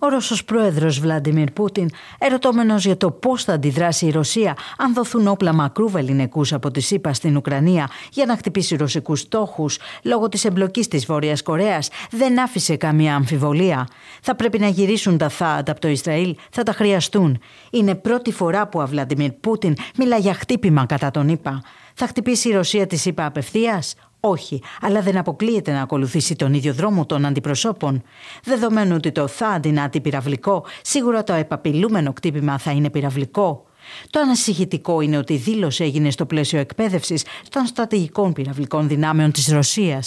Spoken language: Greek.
Ο Ρώσος πρόεδρος Βλάντιμιρ Πούτιν, ερωτώμενος για το πώς θα αντιδράσει η Ρωσία αν δοθούν όπλα μακρού βεληνικού από τη ΣΥΠΑ στην Ουκρανία για να χτυπήσει ρωσικούς στόχους, λόγω της εμπλοκής της Βόρειας Κορέας, δεν άφησε καμία αμφιβολία. Θα πρέπει να γυρίσουν τα θάατα από το Ισραήλ, θα τα χρειαστούν. Είναι πρώτη φορά που ο Βλάντιμιρ Πούτιν μιλά για χτύπημα κατά τον ΗΠΑ. Θα χτυπήσει η Ρωσία τη ΗΠΑ απευθείας. Όχι, αλλά δεν αποκλείεται να ακολουθήσει τον ίδιο δρόμο των αντιπροσώπων. Δεδομένου ότι το θα αντινάτι πυραυλικό, σίγουρα το επαπειλούμενο κτύπημα θα είναι πυραυλικό. Το ανασυχητικό είναι ότι η δήλωση έγινε στο πλαίσιο εκπαίδευσης των στρατηγικών πυραυλικών δυνάμεων της Ρωσίας.